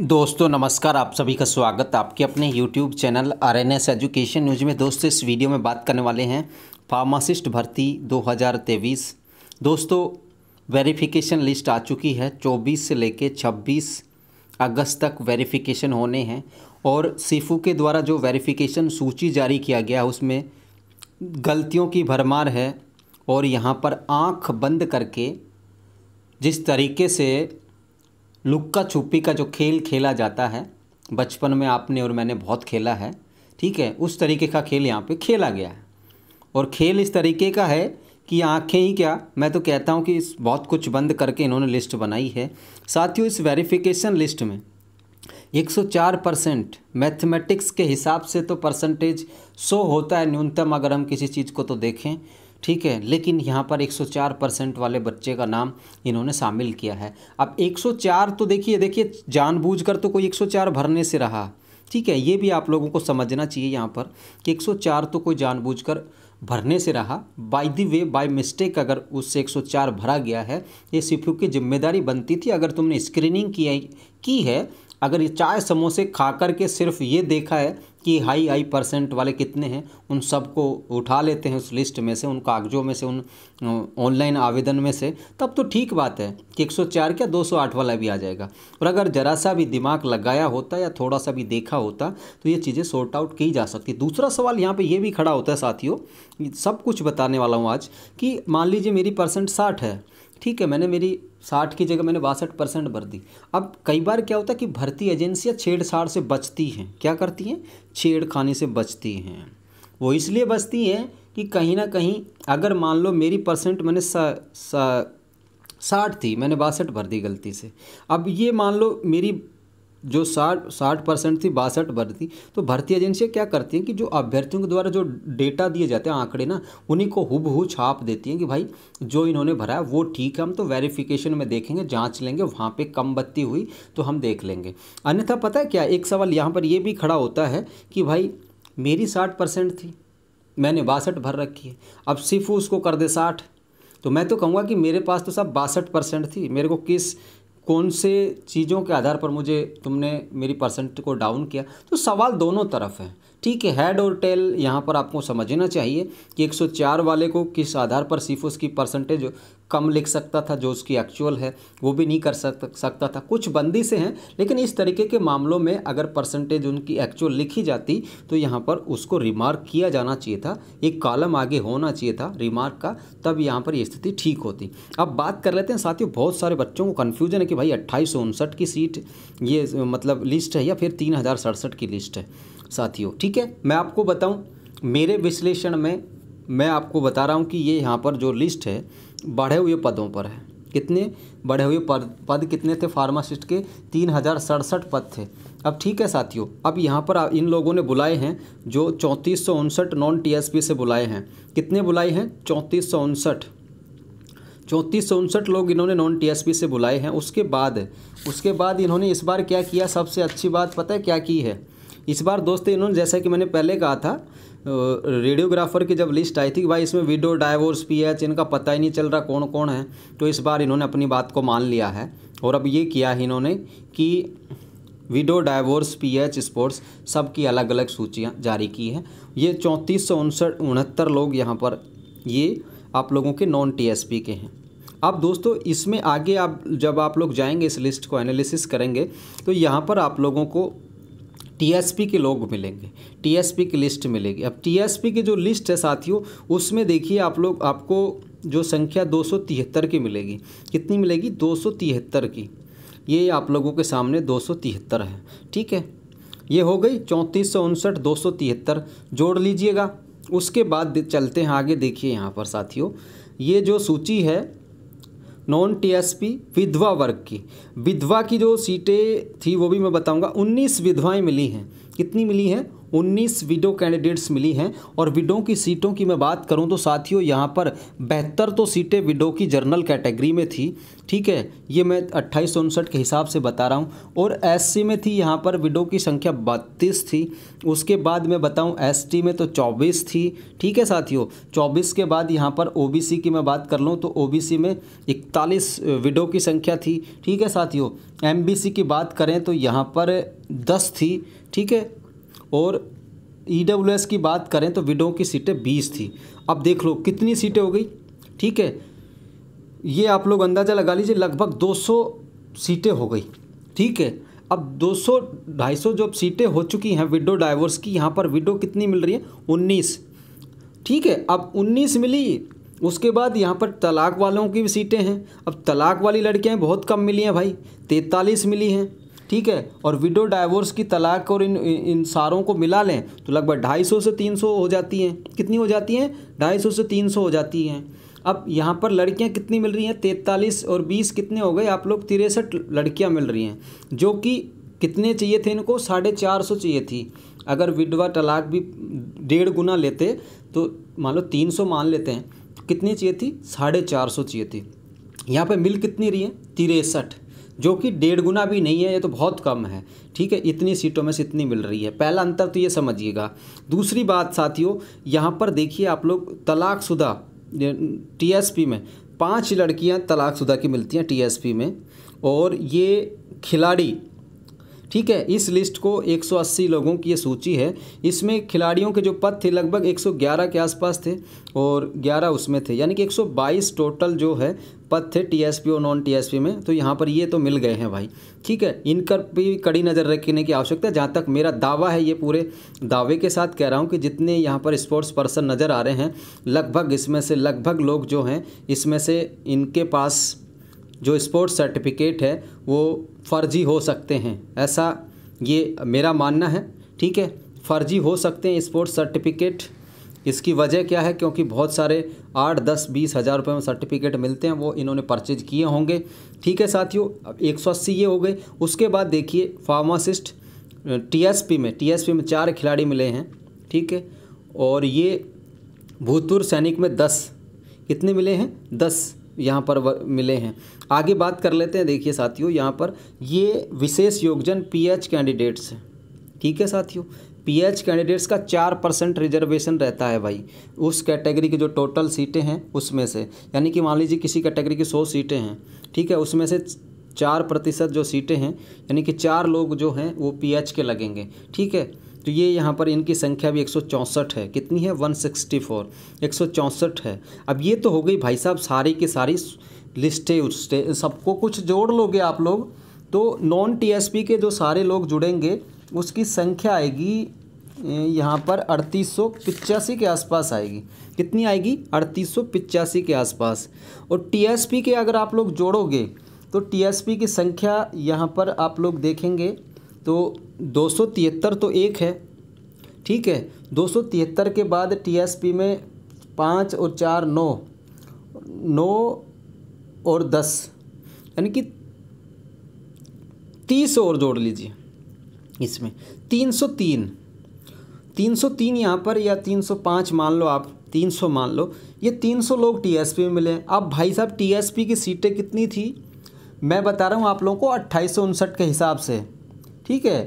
दोस्तों नमस्कार आप सभी का स्वागत आपके अपने YouTube channel R N S education news में दोस्तों इस वीडियो में बात करने वाले हैं फार्मासिस्ट भर्ती 2023 दोस्तों वेरिफिकेशन लिस्ट आ चुकी है 24 से लेके 26 अगस्त तक वेरिफिकेशन होने हैं और सिफू के द्वारा जो वेरिफिकेशन सूची जारी किया गया उसमें गलतियों की भरमार है और यहाँ पर आँख बंद करके जिस तरीके से लुक्का छुपी का जो खेल खेला जाता है बचपन में आपने और मैंने बहुत खेला है ठीक है उस तरीके का खेल यहाँ पे खेला गया है और खेल इस तरीके का है कि आंखें ही क्या मैं तो कहता हूँ कि इस बहुत कुछ बंद करके इन्होंने लिस्ट बनाई है साथियों इस वेरिफिकेशन लिस्ट में 104 परसेंट मैथमेटिक्स के हिसाब से तो परसेंटेज सो होता है न्यूनतम अगर हम किसी चीज़ को तो देखें ठीक है लेकिन यहाँ पर 104 परसेंट वाले बच्चे का नाम इन्होंने शामिल किया है अब 104 तो देखिए देखिए जानबूझकर तो कोई 104 भरने से रहा ठीक है ये भी आप लोगों को समझना चाहिए यहाँ पर कि 104 तो कोई जानबूझकर भरने से रहा by the way by mistake अगर उससे 104 भरा गया है ये सीफू की जिम्मेदारी बनती थी अगर तुमने स्क्रीनिंग की है की है अगर ये चाय समोसे खा करके सिर्फ ये देखा है कि हाई हाई परसेंट वाले कितने हैं उन सबको उठा लेते हैं उस लिस्ट में से उन कागजों में से उन ऑनलाइन आवेदन में से तब तो ठीक बात है कि 104 क्या 208 वाला भी आ जाएगा और अगर ज़रा सा भी दिमाग लगाया होता या थोड़ा सा भी देखा होता तो ये चीज़ें सॉर्ट आउट की जा सकती दूसरा सवाल यहाँ पर ये भी खड़ा होता है साथियों सब कुछ बताने वाला हूँ आज कि मान लीजिए मेरी परसेंट साठ है ठीक है मैंने मेरी साठ की जगह मैंने बासठ परसेंट भर दी अब कई बार क्या होता है कि भर्ती एजेंसियाँ छेड़छाड़ से बचती हैं क्या करती हैं छेड़ खाने से बचती हैं वो इसलिए बचती हैं कि कहीं ना कहीं अगर मान लो मेरी परसेंट मैंने साठ थी मैंने बासठ भर दी गलती से अब ये मान लो मेरी जो साठ साठ परसेंट थी बासठ भर्ती तो भर्ती एजेंसियाँ क्या करती हैं कि जो अभ्यर्थियों के द्वारा जो डेटा दिए जाते हैं आंकड़े ना उन्हीं को हु छाप देती हैं कि भाई जो इन्होंने भरा है वो ठीक है हम तो वेरिफिकेशन में देखेंगे जाँच लेंगे वहाँ पर कम बत्ती हुई तो हम देख लेंगे अन्यथा पता है क्या एक सवाल यहाँ पर ये भी खड़ा होता है कि भाई मेरी साठ परसेंट थी मैंने बासठ भर रखी है अब सिर्फ उसको कर दे साठ तो मैं तो कहूँगा कि मेरे पास तो साहब बासठ परसेंट थी मेरे को किस कौन से चीज़ों के आधार पर मुझे तुमने मेरी परसेंट को डाउन किया तो सवाल दोनों तरफ हैं ठीक है हेड और टेल यहाँ पर आपको समझना चाहिए कि 104 वाले को किस आधार पर सिर्फ उसकी परसेंटेज कम लिख सकता था जो उसकी एक्चुअल है वो भी नहीं कर सकता था कुछ बंदी से हैं लेकिन इस तरीके के मामलों में अगर परसेंटेज उनकी एक्चुअल लिखी जाती तो यहाँ पर उसको रिमार्क किया जाना चाहिए था एक कॉलम आगे होना चाहिए था रिमार्क का तब यहाँ पर ये स्थिति ठीक होती अब बात कर लेते हैं साथियों बहुत सारे बच्चों को कन्फ्यूजन है कि भाई अट्ठाईस की सीट ये मतलब लिस्ट है या फिर तीन की लिस्ट है साथियों ठीक है मैं आपको बताऊं मेरे विश्लेषण में मैं आपको बता रहा हूं कि ये यहाँ पर जो लिस्ट है बढ़े हुए पदों पर है कितने बढ़े हुए पद पद कितने थे फार्मासिस्ट के तीन हज़ार सड़सठ पद थे अब ठीक है साथियों अब यहाँ पर इन लोगों ने बुलाए हैं जो चौंतीस सौ उनसठ नॉन टी से बुलाए हैं कितने बुलाए हैं चौंतीस सौ उनसठ चौंतीस सौ उनसठ लोग इन्होंने नॉन टीएसपी से बुलाए हैं उसके बाद उसके बाद इन्होंने इस बार क्या किया सबसे अच्छी बात पता है क्या की है इस बार दोस्तों इन्होंने जैसा कि मैंने पहले कहा था रेडियोग्राफर की जब लिस्ट आई थी कि भाई इसमें विडो डाइवोर्स पी एच इनका पता ही नहीं चल रहा कौन कौन है तो इस बार इन्होंने अपनी बात को मान लिया है और अब ये किया है इन्होंने कि widow divorce P H sports सब की अलग अलग सूचियाँ जारी की हैं ये चौंतीस सौ उनसठ उनहत्तर लोग यहाँ पर ये आप लोगों के नॉन पी के हैं अब दोस्तों इसमें आगे आप जब आप लोग जाएंगे इस लिस्ट को एनालिसिस करेंगे तो यहाँ पर आप लोगों को टीएसपी के लोग मिलेंगे टीएसपी की लिस्ट मिलेगी अब टीएसपी की जो लिस्ट है साथियों उसमें देखिए आप लोग आपको जो संख्या दो की मिलेगी कितनी मिलेगी दो की ये आप लोगों के सामने दो है ठीक है ये हो गई चौंतीस सौ उनसठ दो सौ तिहत्तर जोड़ लीजिएगा उसके बाद चलते हैं आगे देखिए यहाँ पर साथियों ये जो सूची है नॉन टीएसपी विधवा वर्ग की विधवा की जो सीटें थी वो भी मैं बताऊंगा 19 विधवाएं मिली हैं कितनी मिली हैं उन्नीस विडो कैंडिडेट्स मिली हैं और विडो की सीटों की मैं बात करूं तो साथियों यहां पर बेहतर तो सीटें विडो की जनरल कैटेगरी में थी ठीक है ये मैं अट्ठाईस सौ उनसठ के हिसाब से बता रहा हूँ और एस में थी यहाँ पर विडो की संख्या बत्तीस थी उसके बाद मैं बताऊँ एस में तो चौबीस थी ठीक है साथियों चौबीस के बाद यहाँ पर ओ की मैं बात कर लूँ तो ओ में इकतालीस विडो की संख्या थी ठीक है साथियों एम की बात करें तो यहाँ पर दस थी ठीक है और ई e की बात करें तो विडो की सीटें बीस थी अब देख लो कितनी सीटें हो गई ठीक है ये आप लोग अंदाज़ा लगा लीजिए लगभग 200 सीटें हो गई ठीक है अब 200 250 जो सीटें हो चुकी हैं विडो डाइवोर्स की यहाँ पर विडो कितनी मिल रही है 19 ठीक है अब 19 मिली उसके बाद यहाँ पर तलाक वालों की भी सीटें हैं अब तलाक वाली लड़कियाँ बहुत कम मिली हैं भाई 43 मिली हैं ठीक है और विडो डाइवोर्स की तलाक और इन इन सारों को मिला लें तो लगभग ढाई सौ से तीन सौ हो जाती हैं कितनी हो जाती हैं ढाई सौ से तीन सौ हो जाती हैं अब यहाँ पर लड़कियाँ कितनी मिल रही हैं तैंतालीस और बीस कितने हो गए आप लोग तिरसठ लड़कियाँ मिल रही हैं जो कि कितने चाहिए थे इनको साढ़े चार सौ चाहिए थी अगर विडवा तलाक भी डेढ़ गुना लेते तो मान लो तीन सौ मान लेते हैं कितनी चाहिए थी साढ़े चार सौ चाहिए थी यहाँ पे मिल कितनी रही है तिरसठ जो कि डेढ़ गुना भी नहीं है ये तो बहुत कम है ठीक है इतनी सीटों में से इतनी मिल रही है पहला अंतर तो ये समझिएगा दूसरी बात साथियों यहाँ पर देखिए आप लोग तलाकशुदा टीएसपी में पांच लड़कियाँ तलाकशुदा की मिलती हैं टीएसपी में और ये खिलाड़ी ठीक है इस लिस्ट को 180 लोगों की ये सूची है इसमें खिलाड़ियों के जो पद थे लगभग 111 के आसपास थे और 11 उसमें थे यानी कि 122 टोटल जो है पद थे टीएसपी और नॉन टीएसपी में तो यहाँ पर ये तो मिल गए हैं भाई ठीक है इन पर भी कड़ी नज़र रखने की आवश्यकता है जहाँ तक मेरा दावा है ये पूरे दावे के साथ कह रहा हूँ कि जितने यहाँ पर स्पोर्ट्स पर्सन नज़र आ रहे हैं लगभग इसमें से लगभग लोग जो हैं इसमें से इनके पास जो स्पोर्ट्स सर्टिफिकेट है वो फ़र्जी हो सकते हैं ऐसा ये मेरा मानना है ठीक है फ़र्जी हो सकते हैं स्पोर्ट्स सर्टिफिकेट इसकी वजह क्या है क्योंकि बहुत सारे आठ दस बीस हज़ार रुपये में सर्टिफिकेट मिलते हैं वो इन्होंने परचेज किए होंगे ठीक है साथियों अब एक सौ अस्सी ये हो गए उसके बाद देखिए फार्मासिस्ट टीएसपी में टीएसपी में चार खिलाड़ी मिले हैं ठीक है और ये भूतपूर्व सैनिक में दस कितने मिले हैं दस यहाँ पर मिले हैं आगे बात कर लेते हैं देखिए साथियों यहाँ पर ये विशेष योगजन पीएच कैंडिडेट्स हैं ठीक है साथियों पीएच कैंडिडेट्स का चार परसेंट रिजर्वेशन रहता है भाई उस कैटेगरी की जो टोटल सीटें हैं उसमें से यानी कि मान लीजिए किसी कैटेगरी की सौ सीटें हैं ठीक है उसमें से चार प्रतिशत जो सीटें हैं यानी कि चार लोग जो हैं वो एच के लगेंगे ठीक है तो ये यहाँ पर इनकी संख्या भी एक है कितनी है 164 सिक्सटी है अब ये तो हो गई भाई साहब सारी की सारी लिस्टें उस्टे सबको कुछ जोड़ लोगे आप लोग तो नॉन टीएसपी के जो सारे लोग जुड़ेंगे उसकी संख्या आएगी यहाँ पर अड़तीस सौ पिचासी के आसपास आएगी कितनी आएगी अड़तीस सौ पिचासी के आसपास और टीएसपी के अगर आप लोग जोड़ोगे तो टीएसपी की संख्या यहाँ पर आप लोग देखेंगे तो दो तो एक है ठीक है दो के बाद टीएसपी में पाँच और चार नौ नौ और दस यानी कि तीस और जोड़ लीजिए इसमें तीन सौ तीन तीन सौ तीन यहाँ पर या तीन सौ पाँच मान लो आप तीन सौ मान लो ये तीन सौ लोग टीएसपी में मिले अब भाई साहब टीएसपी की सीटें कितनी थी मैं बता रहा हूँ आप लोगों को अट्ठाईस सौ उनसठ के हिसाब से ठीक है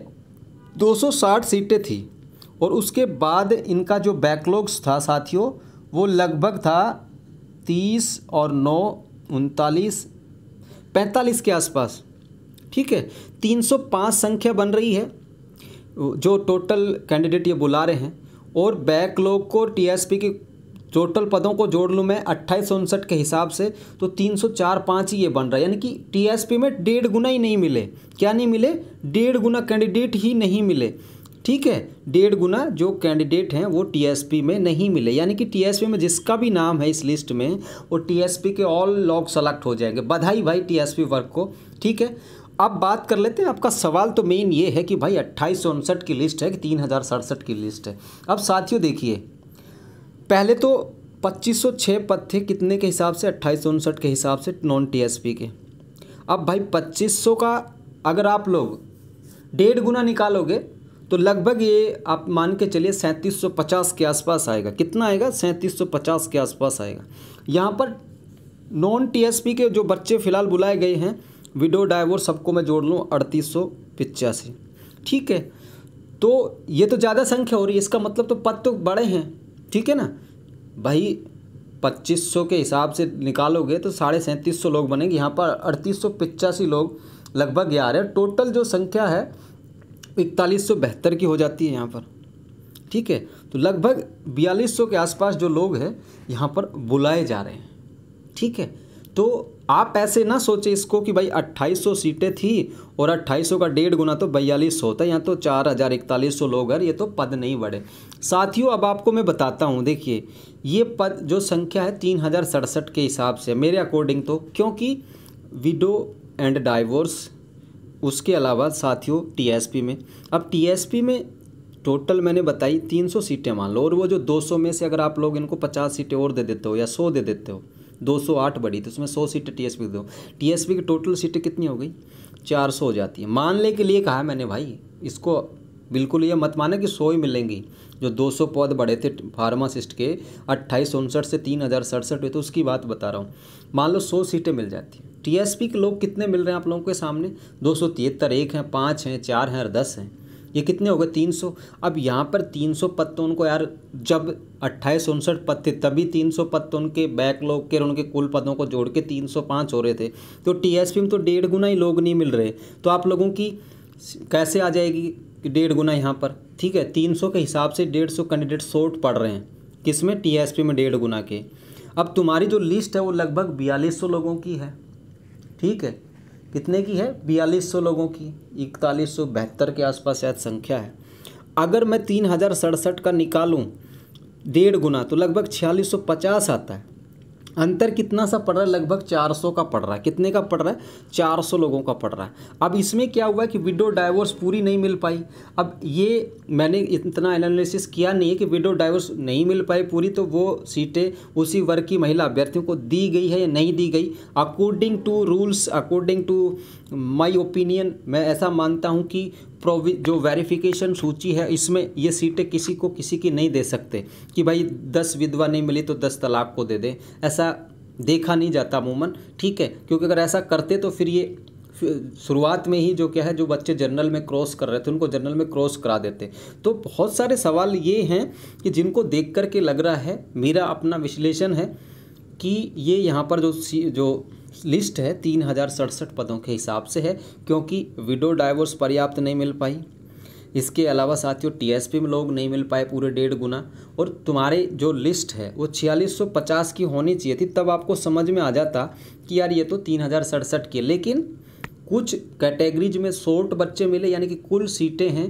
260 सीटें थी और उसके बाद इनका जो बैकलॉग्स था साथियों वो लगभग था तीस और नौ उनतालीस पैंतालीस के आसपास ठीक है 305 संख्या बन रही है जो टोटल कैंडिडेट ये बुला रहे हैं और बैकलॉग को टीएसपी की टोटल पदों को जोड़ लूँ मैं अट्ठाईस उनसठ के हिसाब से तो तीन सौ चार पाँच ही ये बन रहा है यानी कि टीएसपी में डेढ़ गुना ही नहीं मिले क्या नहीं मिले डेढ़ गुना कैंडिडेट ही नहीं मिले ठीक है डेढ़ गुना जो कैंडिडेट हैं वो टीएसपी में नहीं मिले यानी कि टीएसपी में जिसका भी नाम है इस लिस्ट में वो टीएसपी के ऑल लोग सेलेक्ट हो जाएंगे बधाई भाई टीएसपी वर्ग को ठीक है अब बात कर लेते हैं आपका सवाल तो मेन ये है कि भाई अट्ठाईस सौ उनसठ की लिस्ट है कि तीन हज़ार सड़सठ की लिस्ट है अब साथियों देखिए पहले तो 2506 पद थे कितने के हिसाब से अट्ठाईस के हिसाब से नॉन टीएसपी के अब भाई 2500 का अगर आप लोग डेढ़ गुना निकालोगे तो लगभग ये आप मान के चलिए 3750 के आसपास आएगा कितना आएगा 3750 के आसपास आएगा यहाँ पर नॉन टीएसपी के जो बच्चे फ़िलहाल बुलाए गए हैं विडो डाइवोर्स सबको मैं जोड़ लूँ अड़तीस सौ पिचासी ठीक है तो ये तो ज़्यादा संख्या हो रही है इसका मतलब तो पद तो बड़े हैं ठीक है ना भाई पच्चीस सौ के हिसाब से निकालोगे तो साढ़े सैंतीस सौ लोग बनेंगे यहाँ पर अड़तीस सौ पिचासी लोग लगभग यार है हैं टोटल जो संख्या है इकतालीस सौ बहत्तर की हो जाती है यहाँ पर ठीक है तो लगभग बयालीस सौ के आसपास जो लोग हैं यहाँ पर बुलाए जा रहे हैं ठीक है तो आप ऐसे ना सोचे इसको कि भाई 2800 सीटें थी और 2800 का डेढ़ गुना तो बयालीस होता है यहाँ तो चार हज़ार इकतालीस सौ लोग हैं ये तो पद नहीं बढ़े साथियों अब आपको मैं बताता हूँ देखिए ये पद जो संख्या है तीन हज़ार सड़सठ के हिसाब से मेरे अकॉर्डिंग तो क्योंकि विडो एंड डाइवोर्स उसके अलावा साथियों टीएसपी में अब टीएसपी में टोटल मैंने बताई 300 सीटें मान लो और वो जो 200 में से अगर आप लोग इनको 50 सीटें और दे देते हो या 100 दे देते हो 208 बढ़ी तो उसमें 100 सीटें टीएसपी दो टीएसपी की टोटल सीटें कितनी हो गई 400 हो जाती है मानने के लिए कहा मैंने भाई इसको बिल्कुल ये मत माना कि सौ ही मिलेंगी जो 200 पौध बढ़े थे फार्मासिस्ट के अट्ठाईस उनसठ से तीन हज़ार सड़सठ हुए तो उसकी बात बता रहा हूँ मान लो सौ सीटें मिल जाती हैं पी के लोग कितने मिल रहे हैं आप लोगों के सामने दो सौ तिहत्तर एक हैं पाँच हैं चार हैं और दस हैं ये कितने हो गए तीन सौ अब यहाँ पर तीन सौ पत्तों को यार जब अट्ठाईस उनसठ पद थे तभी तीन सौ पत्तों के बैकलॉग के उनके कुल पदों को जोड़ के तीन सौ पाँच हो रहे थे तो टी एस पी में तो डेढ़ गुना ही लोग नहीं मिल रहे तो आप लोगों की कैसे आ जाएगी डेढ़ गुना यहाँ पर ठीक है तीन सौ के हिसाब से डेढ़ सौ कैंडिडेट शॉर्ट पड़ रहे हैं किस में टी एस पी में डेढ़ गुना के अब तुम्हारी जो लिस्ट है वो लगभग बयालीस सौ लोगों की है ठीक है कितने की है बयालीस सौ लोगों की इकतालीस सौ बहत्तर के आसपास शायद संख्या है अगर मैं तीन हज़ार सड़सठ का निकालूँ डेढ़ गुना तो लगभग छियालीस सौ पचास आता है अंतर कितना सा पड़ रहा है लगभग 400 का पड़ रहा है कितने का पड़ रहा है 400 लोगों का पड़ रहा है अब इसमें क्या हुआ कि विडो डाइवोर्स पूरी नहीं मिल पाई अब ये मैंने इतना एनालिसिस किया नहीं है कि विडो डाइवोर्स नहीं मिल पाई पूरी तो वो सीटें उसी वर्ग की महिला अभ्यर्थियों को दी गई है या नहीं दी गई according to rules according to my opinion मैं ऐसा मानता हूँ कि प्रोवि जो वेरिफिकेशन सूची है इसमें ये सीटें किसी को किसी की नहीं दे सकते कि भाई दस विधवा नहीं मिली तो दस तलाक को दे दें ऐसा देखा नहीं जाता अमूमन ठीक है क्योंकि अगर ऐसा करते तो फिर ये शुरुआत में ही जो क्या है जो बच्चे जर्नल में क्रॉस कर रहे थे उनको जर्नल में क्रॉस करा देते तो बहुत सारे सवाल ये हैं कि जिनको देख करके लग रहा है मेरा अपना विश्लेषण है कि ये यहाँ पर जो जो लिस्ट है तीन हज़ार सड़सठ पदों के हिसाब से है क्योंकि विडो डाइवोर्स पर्याप्त नहीं मिल पाई इसके अलावा साथियों टीएसपी में लोग नहीं मिल पाए पूरे डेढ़ गुना और तुम्हारे जो लिस्ट है वो छियालीस की होनी चाहिए थी तब आपको समझ में आ जाता कि यार ये तो तीन हज़ार सड़सठ की लेकिन कुछ कैटेगरीज में शॉर्ट बच्चे मिले यानी कि कुल सीटें हैं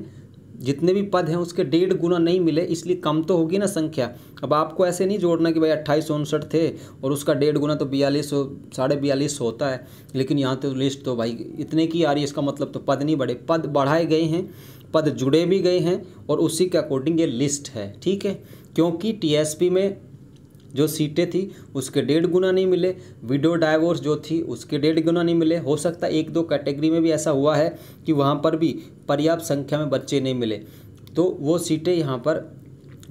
जितने भी पद हैं उसके डेढ़ गुना नहीं मिले इसलिए कम तो होगी ना संख्या अब आपको ऐसे नहीं जोड़ना कि भाई अट्ठाईस उनसठ थे और उसका डेढ़ गुना तो बयालीस साढ़े बयालीस होता है लेकिन यहाँ तो लिस्ट तो भाई इतने की आ रही है इसका मतलब तो पद नहीं बढ़े पद बढ़ाए गए हैं पद जुड़े भी गए हैं और उसी के अकॉर्डिंग ये लिस्ट है ठीक है क्योंकि टी में जो सीटें थी उसके डेढ़ गुना नहीं मिले विडो डाइवोर्स जो थी उसके डेढ़ गुना नहीं मिले हो सकता एक दो कैटेगरी में भी ऐसा हुआ है कि वहाँ पर भी पर्याप्त संख्या में बच्चे नहीं मिले तो वो सीटें यहाँ पर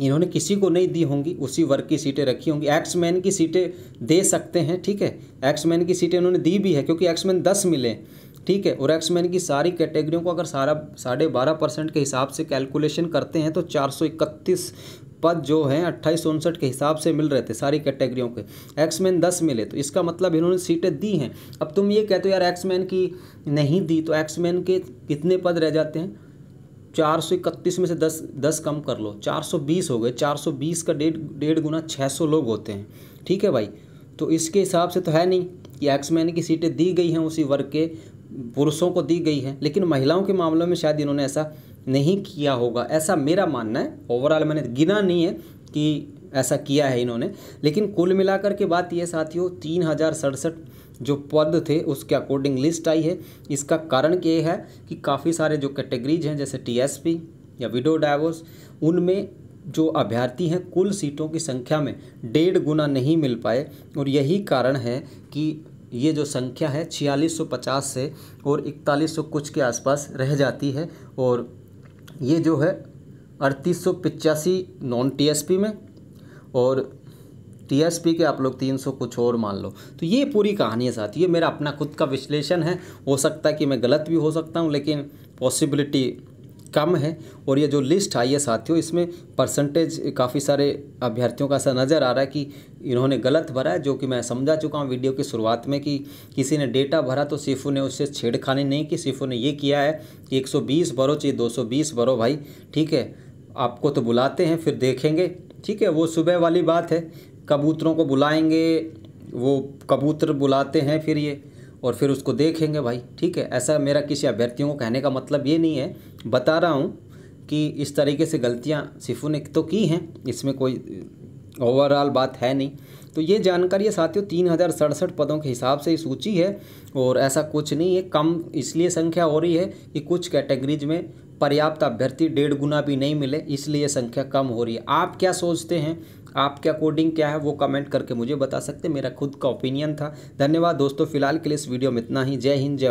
इन्होंने किसी को नहीं दी होंगी उसी वर्ग की सीटें रखी होंगी एक्समैन की सीटें दे सकते हैं ठीक है एक्समैन की सीटें इन्होंने दी भी है क्योंकि एक्समैन दस मिले ठीक है और एक्समैन की सारी कैटेगरियों को अगर सारा साढ़े बारह परसेंट के हिसाब से कैलकुलेशन करते हैं तो चार सौ इकतीस पद जो हैं अट्ठाईस उनसठ के हिसाब से मिल रहे थे सारी कैटेगरियों के एक्समैन दस मिले तो इसका मतलब इन्होंने सीटें दी हैं अब तुम ये कहते हो यार एक्समैन की नहीं दी तो एक्समैन के कितने पद रह जाते हैं चार सौ इकतीस में से दस दस कम कर लो चार सौ बीस हो गए चार सौ बीस का डेढ़ डेढ़ गुना छः सौ लोग होते हैं ठीक है भाई तो इसके हिसाब से तो है नहीं कि एक्समैन की सीटें दी गई हैं उसी वर्ग के पुरुषों को दी गई है लेकिन महिलाओं के मामलों में शायद इन्होंने ऐसा नहीं किया होगा ऐसा मेरा मानना है ओवरऑल मैंने गिना नहीं है कि ऐसा किया है इन्होंने लेकिन कुल मिलाकर के बात यह साथियों तीन हज़ार सड़सठ जो पद थे उसके अकॉर्डिंग लिस्ट आई है इसका कारण ये है कि काफ़ी सारे जो कैटेगरीज हैं जैसे टी या विडो डाइवोर्स उनमें जो अभ्यर्थी हैं कुल सीटों की संख्या में डेढ़ गुना नहीं मिल पाए और यही कारण है कि ये जो संख्या है 4650 से और 4100 कुछ के आसपास रह जाती है और ये जो है अड़तीस नॉन टीएसपी में और टीएसपी के आप लोग 300 कुछ और मान लो तो ये पूरी कहानी है साथ ये मेरा अपना खुद का विश्लेषण है हो सकता है कि मैं गलत भी हो सकता हूँ लेकिन पॉसिबिलिटी कम है और ये जो लिस्ट आई है साथियों इसमें परसेंटेज काफ़ी सारे अभ्यर्थियों का ऐसा नज़र आ रहा है कि इन्होंने गलत भरा है जो कि मैं समझा चुका हूँ वीडियो की शुरुआत में कि किसी ने डेटा भरा तो सिफू ने उससे छेड़खानी नहीं की सिफू ने ये किया है कि 120 भरो चाहिए 220 भरो भाई ठीक है आपको तो बुलाते हैं फिर देखेंगे ठीक है वो सुबह वाली बात है कबूतरों को बुलाएंगे वो कबूतर बुलाते हैं फिर ये और फिर उसको देखेंगे भाई ठीक है ऐसा मेरा किसी अभ्यर्थियों को कहने का मतलब ये नहीं है बता रहा हूँ कि इस तरीके से गलतियाँ सिफू ने तो की हैं इसमें कोई ओवरऑल बात है नहीं तो ये जानकारी साथियों तीन हज़ार सड़सठ पदों के हिसाब से ही सूची है और ऐसा कुछ नहीं है कम इसलिए संख्या हो रही है कि कुछ कैटेगरीज में पर्याप्त अभ्यर्थी डेढ़ गुना भी नहीं मिले इसलिए संख्या कम हो रही है आप क्या सोचते हैं आपके अकॉर्डिंग क्या है वो कमेंट करके मुझे बता सकते मेरा खुद का ओपिनियन था धन्यवाद दोस्तों फिलहाल के लिए इस वीडियो में इतना ही जय हिंद जय